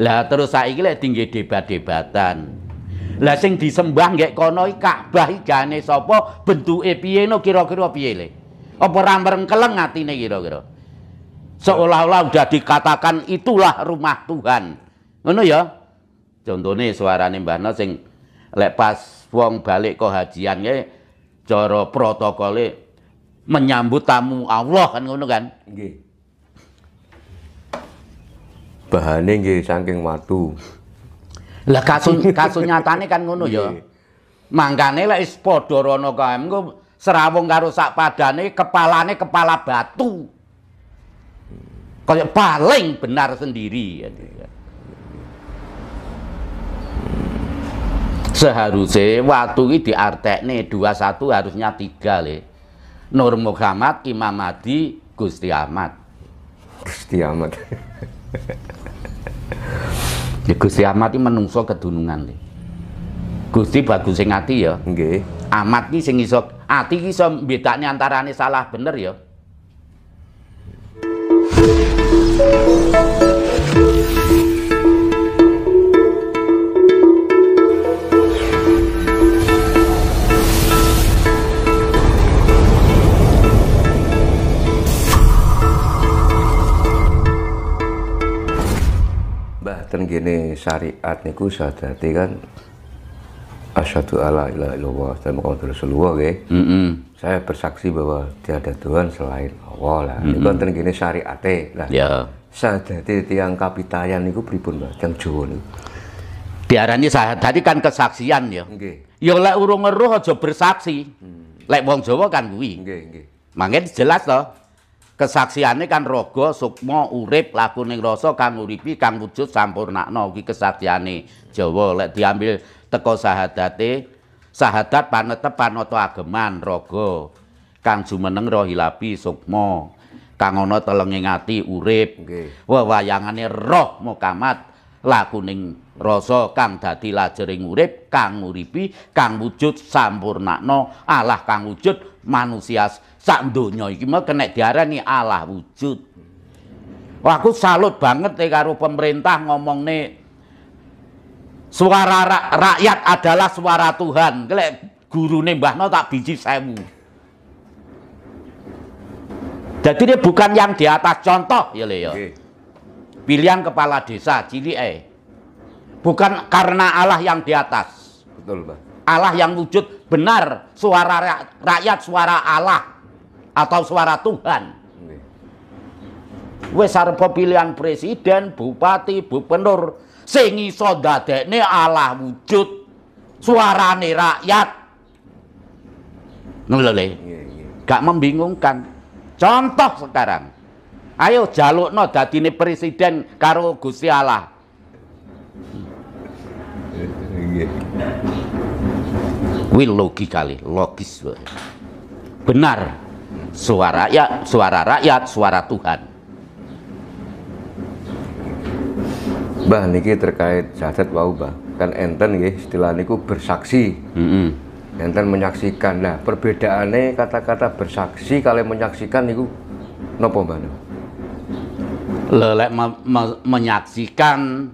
Lah terus saiki lek tinggi debat-debatan. Lah sing disembah nggek kono iki Ka'bah igane sapa, bentuke piye no kira-kira piye le. Apa ramrengkeleng atine kira-kira. Seolah-olah udah dikatakan itulah rumah Tuhan. Ngono ya. Contohnya suarane Mbah No sing lek pas wong balik ke hajian ya, cara protokole menyambut tamu Allah kan ngono kan. Nggih bahane nggih saking watu. Lah kasus kasus nyatane kan ngono ya. Mangkane lek is padha rono kae engko serawung karo sak padane kepalane kepala batu. Kayak paling benar sendiri ya. Seharusnya waktu ini di nih dua satu harusnya tiga le. Nur Muhammad, Imam Mahdi, Gusti Ahmad. Gusti Ahmad. Ya Gusti Ahmad iki menungso kedunungan iki. Gusti bagus sing ati ya. Nggih. Ahmad ki sing iso ati ki iso mbedakne antarane salah bener ya. syariat niku sadati kan asyhadu alla ilaha illallah dan Muhammadur Rasulullah nggih. Mm -hmm. Saya bersaksi bahwa tiada Tuhan selain Allah lah. Mm -hmm. Niku wonten kene syariate lah. Ya. Yeah. Sadati tiang kapitayan niku pripun Mbah teng Jawa niku. Diarani tadi kan kesaksian ya. Nggih. Ya lek urung ngeruh aja bersaksi. Hmm. Lek wong Jawa kan kuwi. Nggih, nggih. Mangke jelas toh. kesaksiane kan raga sukma urip lakune rasa kang uripi kang wujud sampurnakno iki kesaktiane Jawa lek diambil teko sahadate sahadat panetep panoto ageman raga kang jumeneng rohilapi, ilapi sukma kang ana telenging ati urip wewayangane roh mukamat lakuning rasa kang dadi lajering urip kang uripi kang wujud sampurnakno Allah kang wujud manusias sak donya iki mau kena diarani Allah wujud. Wah, aku salut banget ya karo pemerintah ngomong nih suara ra rakyat adalah suara Tuhan. Kalo guru nih mbah no tak biji sewu. Jadi dia bukan yang di atas contoh ya Leo. Ya. Okay. Pilihan kepala desa cili eh. Bukan karena Allah yang di atas. Betul, Pak. Allah yang wujud benar suara rakyat suara Allah atau suara Tuhan. Wes arep pemilihan presiden, bupati, gubernur sing iso ini Allah wujud suarane rakyat. Ngono iya, iya. Gak membingungkan. Contoh sekarang. Ayo jalukno dadine presiden karo Gusti Allah. Iya. Kuwi logis kali, logis. Benar suara rakyat, suara rakyat, suara Tuhan. Bah niki terkait jasad wau bah kan enten ya istilah niku bersaksi. Mm -hmm. Enten menyaksikan. Nah, perbedaannya kata-kata bersaksi kalau menyaksikan niku nopo mbak? Lelek me me menyaksikan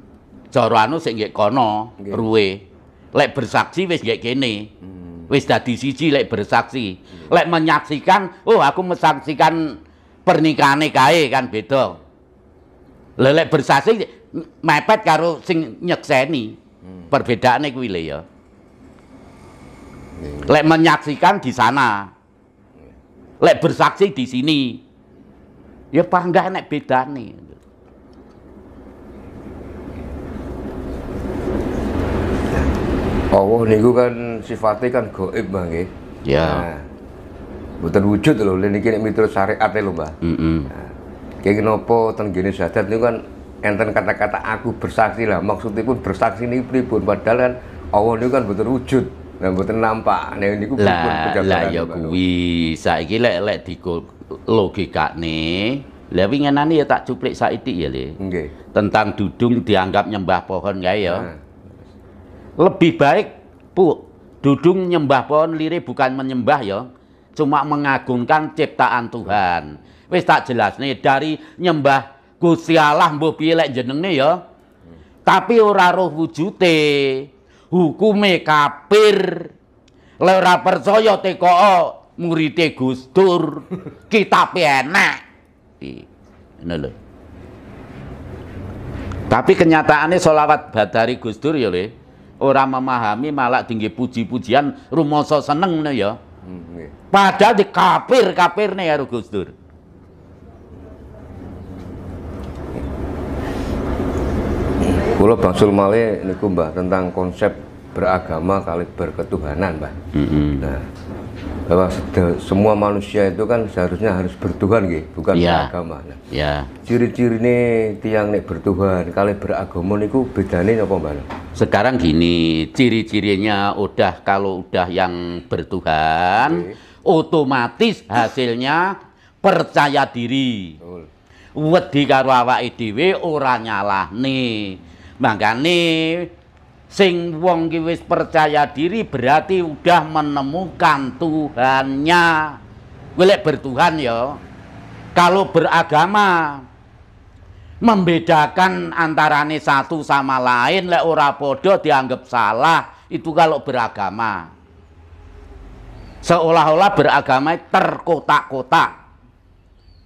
cara anu sing kono, ruwe. Lek bersaksi wis nggih kene. Hmm wis dadi siji lek bersaksi. Lek menyaksikan, oh aku menyaksikan pernikahane kae kan beda. lek bersaksi mepet karo sing nyekseni. Hmm. Perbedaane kuwi ya. Hmm. Lek menyaksikan di sana. Iya. Lek bersaksi di sini. Ya pah enggak enek bedane. Allah niku kan sifatnya kan goib bang, ya. Ya. Nah, Bukan wujud lho ini kini mitra syariat lho Mbah. Heeh. Mm -mm. Nah, Kayak kenapa ten gini sadat niku kan enten kata-kata aku bersaksi lah maksudnya pun bersaksi ini pribun padahal kan Allah ini kan mboten wujud nah mboten nampak nah pun lah lah ya kuwi saya lek lek di nih. lha wingenane ya tak cuplik saiti ya le tentang dudung dianggap nyembah pohon kae ya nah. Lebih baik pu Dudung nyembah pohon lirih bukan menyembah ya, cuma mengagungkan ciptaan Tuhan. Wis tak jelas nih dari nyembah Gusti Allah mbok piye lek jenenge ya. Tapi ora roh wujute. Hukume kafir. Lek ora percaya TKO murite Gustur kita enak. Ngono Tapi kenyataannya solawat Badari Gustur ya, Le orang memahami malah tinggi puji-pujian rumoso seneng nih ya hmm, iya. padahal di kapir kapir nih ya Gus Dur Kulo bangsul male niku Mbah tentang konsep beragama kali berketuhanan Mbah. Mm -hmm. Nah, bahwa semua manusia itu kan seharusnya harus bertuhan gitu, bukan ya. beragama. Nah, ya. Ciri-ciri nih tiang nih bertuhan, kalau beragama niku bedane apa mbak? Sekarang gini, ciri-cirinya udah kalau udah yang bertuhan, okay. otomatis hasilnya percaya diri. Wedi karo awake dhewe ora nyalahne. Mangkane Sing wong percaya diri berarti udah menemukan Tuhannya. Gue bertuhan ya. Kalau beragama membedakan antarane satu sama lain lek ora podo dianggap salah itu kalau beragama. Seolah-olah beragama terkotak-kotak.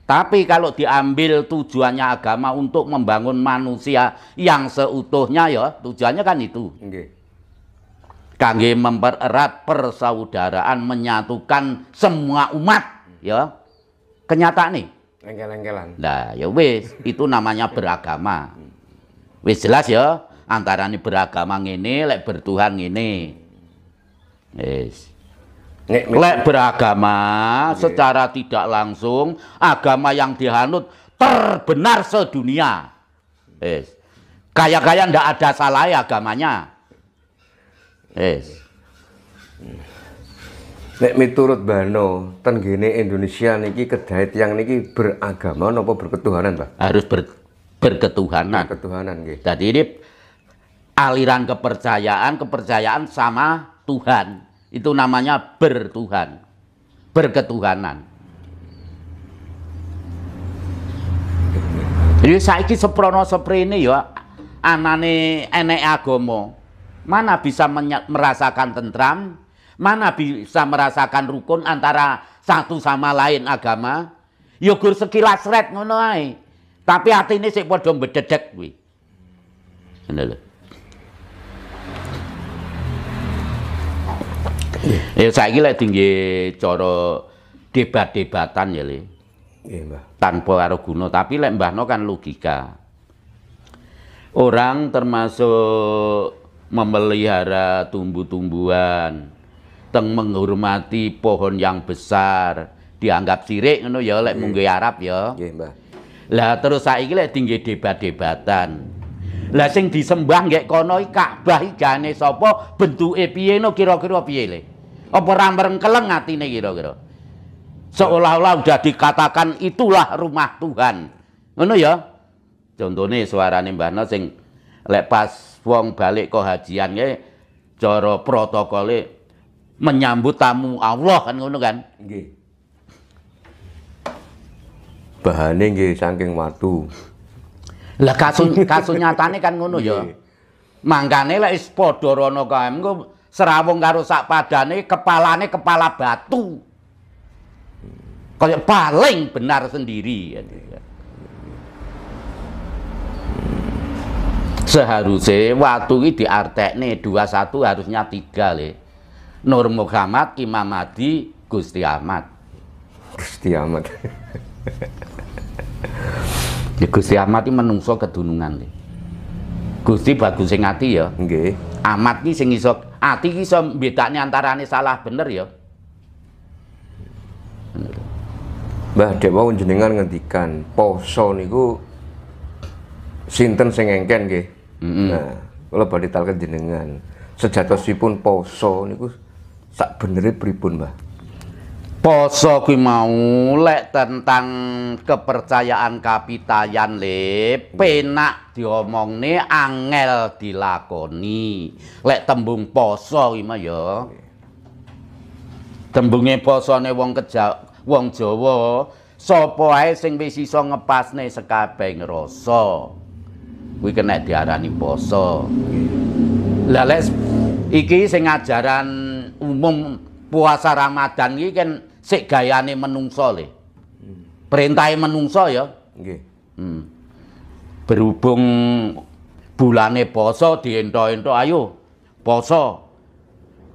Tapi kalau diambil tujuannya agama untuk membangun manusia yang seutuhnya ya, tujuannya kan itu. Okay. Kangge mempererat persaudaraan, menyatukan semua umat, ya. Kenyataan nih. engkel lengkelan Nah, ya wis, itu namanya beragama. Wis jelas ya, antara ini beragama ini, lek bertuhan ini. Yes. Lek beragama okay. secara tidak langsung agama yang dihanut terbenar sedunia. Yes. kayak kaya ndak ada salah ya agamanya. Yes. Nek miturut Bano, tenggene Indonesia niki kedai tiang niki beragama nopo berketuhanan, Pak? Harus ber, berketuhanan. Berketuhanan gitu, Jadi ini aliran kepercayaan, kepercayaan sama Tuhan. Itu namanya bertuhan, berketuhanan. Jadi saiki seprono seprene ya anane enek agomo Mana bisa merasakan tentram? Mana bisa merasakan rukun antara satu sama lain agama? Ya gur sekilas ret ngono ae. Tapi atine sik padha mbededek kuwi. Ini lho. Iya. Ya saya kira tinggi coro debat-debatan ya, Le. Iya, Tanpa karo guna, tapi lek no kan logika. Orang termasuk memelihara tumbuh-tumbuhan, teng menghormati pohon yang besar, dianggap sirik ngono ya lek mungkin iya. Arab ya. Nggih, Lah terus saya lek tinggi debat-debatan. Lah sing disembah gak kono iki Ka'bah iki gane sapa, bentuke piye no kira-kira piye le? apa rambareng keleng atine kira-kira seolah-olah sudah dikatakan itulah rumah Tuhan ngono ya contohnya suarane Mbah No sing lek pas wong balik ke hajian ya cara protokole menyambut tamu Allah kan ngono kan nggih bahane nggih saking watu lah kasun kasun nyatane kan ngono ya mangkane lek wis padha rono kae serawung karo sak padane kepalane kepala batu kaya paling benar sendiri ya, gitu ya. seharusnya waktu ini diartek dua satu harusnya tiga le Nur Muhammad Imam Mahdi Gusti Ahmad Gusti Ahmad ya, Gusti Ahmad ini menungso kedunungan le Gusti bagus ngati ya nggih amat ki sing iso ati ki iso bedakne antarane salah bener ya Mbah Dewa jenengan ngendikan poso niku sinten sing engken nggih. Mm -hmm. Nah, kula badhe talken jenengan. Sejatosipun poso niku sak beneri pripun, Mbah? Poso kuwi mau lek tentang kepercayaan kapitayan le penak diomongne angel dilakoni. Lek tembung poso kuwi mah ya. Tembunge posone wong keja wong Jawa sapa ae sing wis iso ngepasne sekabeh ngrasa. Kuwi kena diarani poso. Lah iki sing ajaran umum puasa Ramadan iki kan ken... sik gayane menungso le. Perintahe menungso ya. Nggih. Hmm. Berhubung bulane poso diento-ento ayo poso.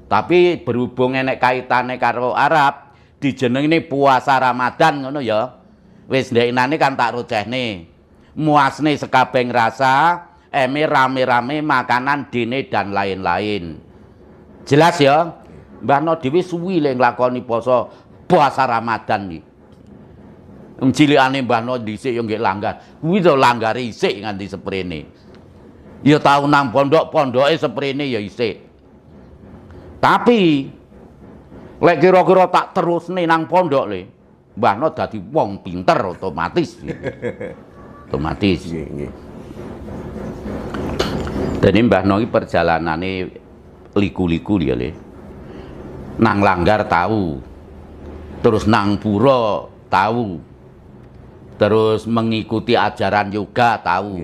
Tapi berhubung enek kaitane karo Arab, dijenengne puasa Ramadan ngono ya. Wis ndeknane kan tak rocehne. Muasne sekabeng rasa, eme rame-rame makanan dine dan lain-lain. Jelas ya? Mbah Nodewi suwi le nglakoni poso puasa Ramadan nih. Wong aneh Mbah No dhisik yang gak langgar. Kuwi to langgare isik nganti seprene. Ya tau nang pondok pondoknya seprene ya isik. Tapi lek kira-kira tak nih nang pondok le, Mbah No dadi wong pinter otomatis. otomatis. Nggih, nggih. Dene Mbah No iki liku-liku dia le. Nang langgar tahu terus nang pura tahu terus mengikuti ajaran yoga tahu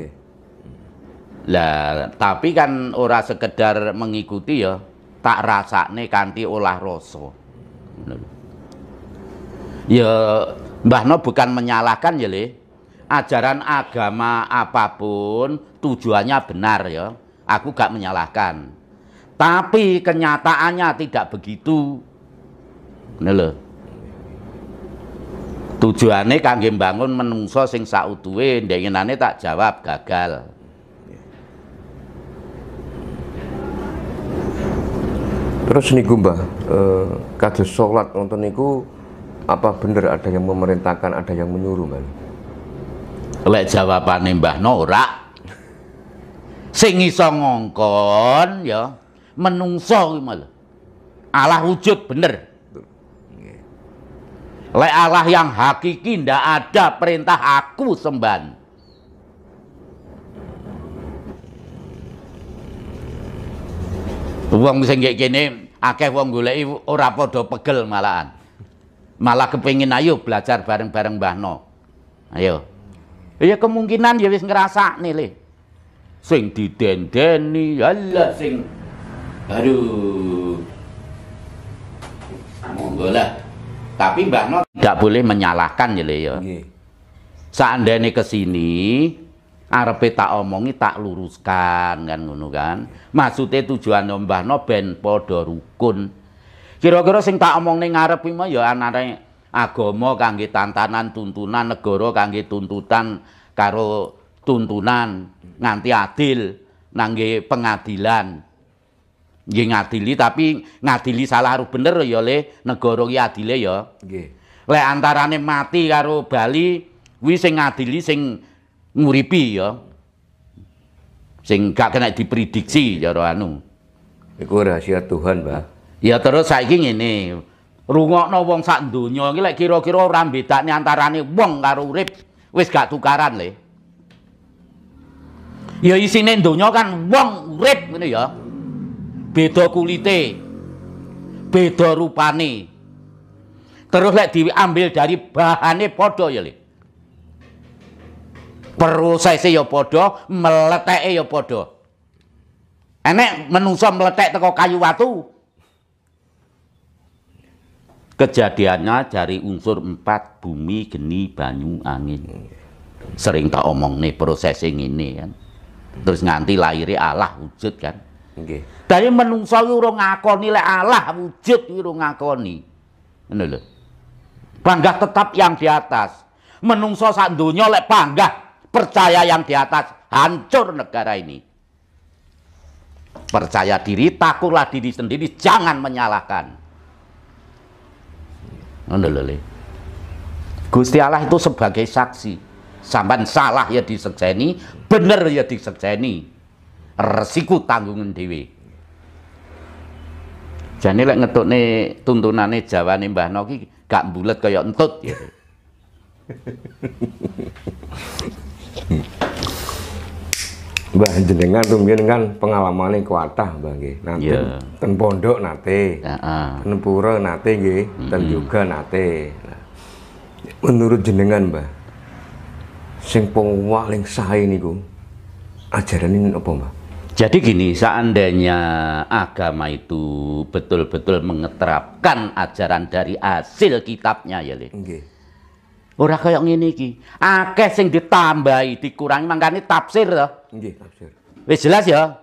lah tapi kan ora sekedar mengikuti ya tak rasane kanti olah rasa ya Mbah No bukan menyalahkan ya Le ajaran agama apapun tujuannya benar ya aku gak menyalahkan tapi kenyataannya tidak begitu bener Tujuane kangge mbangun menungso sing sautuwe ndekinane tak jawab gagal. Terus niku Mbah, eh, kados salat wonten niku apa bener ada yang memerintahkan, ada yang menyuruh, Mbah? Lek jawabane Mbah Nora, Sing iso ngongkon ya menungso kuwi malah. Allah wujud bener. Le Allah yang hakiki ndak ada perintah aku semban. Wong sing kene akeh wong goleki ora padha pegel malahan. Malah kepengin ayo belajar bareng-bareng Mbah No. Ayo. Ya kemungkinan ya wis nih le. Sing didendeni, Allah sing aduh. Monggo lah. Tapi Mbah Not tidak boleh menyalahkan ya ya. Seandainya ke sini arepe tak omongi tak luruskan kan ngono kan. Maksudnya tujuan Mbah No ben padha rukun. Kira-kira sing tak omongne ngarep iki mah ya anane agama kangge tantanan tuntunan negara kangge tuntutan karo tuntunan nganti adil nangge pengadilan nggih ngadili tapi ngadili salah harus bener ya le negara ki adile ya nggih lek antarane mati karo bali kuwi sing ngadili sing nguripi ya sing gak kena diprediksi cara ya, anu iku rahasia Tuhan Mbah ya terus saiki ngene rungokno wong sak donya iki lek kira-kira ora bedakne antarane wong karo urip wis gak tukaran le ya isine donya kan wong urip ngene ya beda kulite, beda rupane. Terus lek diambil dari bahane padha ya, Lek. Prosese ya padha, meleteke ya padha. Enek menungso meletek teko kayu watu. Kejadiannya dari unsur empat bumi, geni, banyu, angin. Sering tak omong nih proses ini kan. Terus nganti lahirnya Allah wujud kan. Nggih. Dari menungsoi kuwi ora ngakoni lek Allah wujud iki ora ngakoni. Ngono lho. Panggah tetap yang di atas. Menungso sak donya lek panggah percaya yang di atas, hancur negara ini. Percaya diri, takutlah diri sendiri, jangan menyalahkan. Ngono lho. Gusti Allah itu sebagai saksi. Sampan salah ya diserjani, benar ya diserjani resiku tanggungan dewi jadi lek ngetuk nih nih Jawa nih Mbah Noki gak bulat kayak entut ya. Mbah jenengan mungkin kan pengalamane kuatah Mbah gih. Nanti iya. yeah. ten pondok nate. Uh Ten pura nate gih, ten yoga nate. Nah, menurut jenengan Mbah sing paling sae niku ini apa Mbah? Jadi gini, seandainya agama itu betul-betul mengeterapkan ajaran dari hasil kitabnya ya, Le. Nggih. Ora kaya ngene iki. Akeh sing ditambahi, dikurangi mangkane tafsir to. Nggih, tafsir. Wis jelas ya?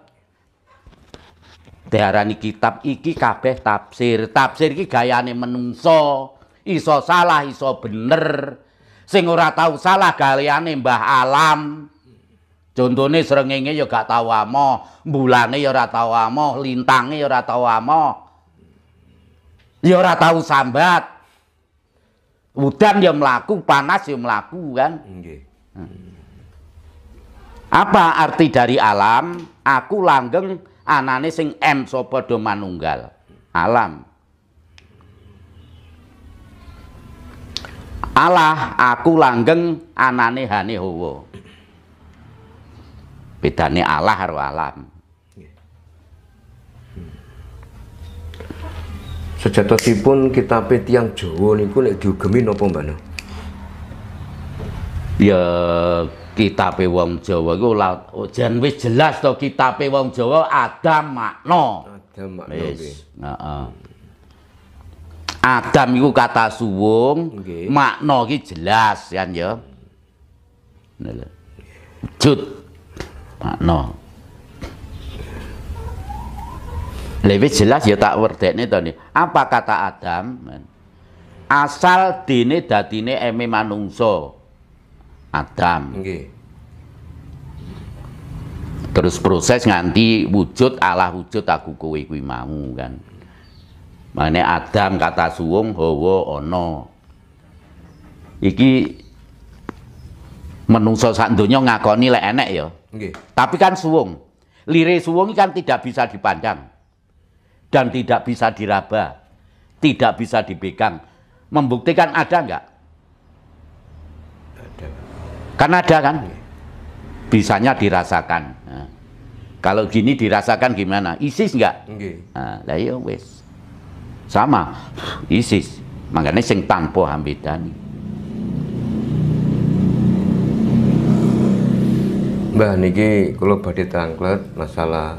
Diarani kitab iki kabeh tafsir. Tafsir iki gayane menungso. Iso salah, iso bener. Sing ora tau salah gayane Mbah Alam. Contone srengenge ya gak tahu amoh, bulane ya ora tahu amoh, lintange ya ora tahu amoh. Ya ora tahu sambat. Udan ya melaku panas ya melaku kan. Nggih. Hmm. Apa arti dari alam? Aku langgeng anane sing M sapa do manunggal. Alam. Allah aku langgeng anane hane hawa bedane Allah karo alam sejatosipun kita yang Jawa niku nek diugemi napa Mbak no? Ya kitabe wong Jawa iku jan wis jelas to kitabe wong Jawa Adam makna. Ada makna. Wis. Heeh. Adam iku kata suwung, okay. makna iki jelas kan ya. Nah, Jut makna Lebih jelas ya tak werdekne Tony. apa kata Adam asal dini datine eme manungso Adam terus proses nganti wujud Allah wujud aku kowe kuwi mau kan Mane Adam kata suwung Hawa ono. iki menungso sak donya ngakoni lek enek ya. Okay. Tapi kan suwung. Lire suwung kan tidak bisa dipandang. Dan tidak bisa diraba. Tidak bisa dipegang. Membuktikan ada enggak? Ada. Kan ada kan? Bisanya dirasakan. Nah. Kalau gini dirasakan gimana? ISIS enggak? Nggih. Nah, iya wis. Sama ISIS. Makanya sing tanpa hambidani. Mbah niki kalau badhe tangklet masalah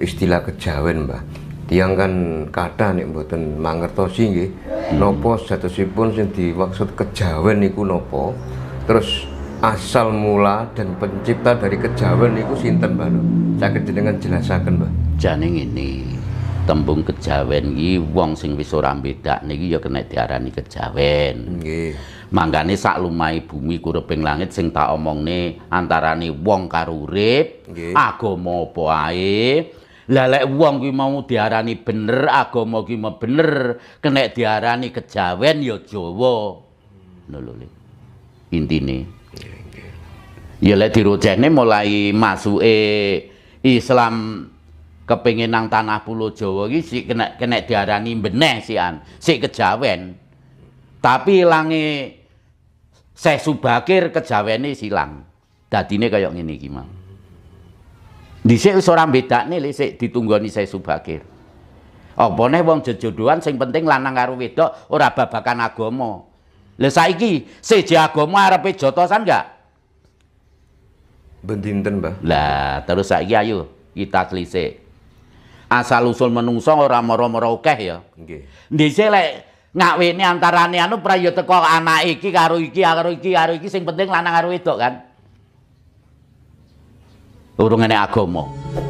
istilah kejawen Mbah. Tiang kan kathah nek mboten mangertosi nggih hmm. napa sipun sing dimaksud kejawen niku nopo. Terus asal mula dan pencipta dari kejawen niku sinten Mbah? Saged jenengan jelasaken Mbah. Janing ini Tembung kejawen iki wong sing wis ora mbedakne iki ya kena diarani kejawen. Nggih manggane sak lumai bumi kureping langit sing tak omongne antarane wong karo urip okay. agama apa ae lalek wong kuwi mau diarani bener agama kuwi bener kena diarani kejawen ya Jawa hmm. lho lho intine ya lek dirocehne mulai masuke Islam kepengen nang tanah pulau Jawa iki si kena kena diarani beneh an si kejawen tapi langit Syekh Subakir kejawene silang. Dadine kaya ngene iki, Mang. Dhisik wis ora bedakne lisik ditunggoni Syekh Subakir. Apa neh wong jejodohan sing penting lanang karo wedok ora babakan agama. Lah saiki seje agama arepe jotosan enggak? Bendinten, Mbah. Lah, terus saiki ayo kita klisik. Asal usul menungso ora moro-moro akeh ya. Nggih. Dhisik lek ngawini antarane anu prayo teko anak iki karo iki karo iki karo iki sing penting lanang karo wedok kan urung ene agama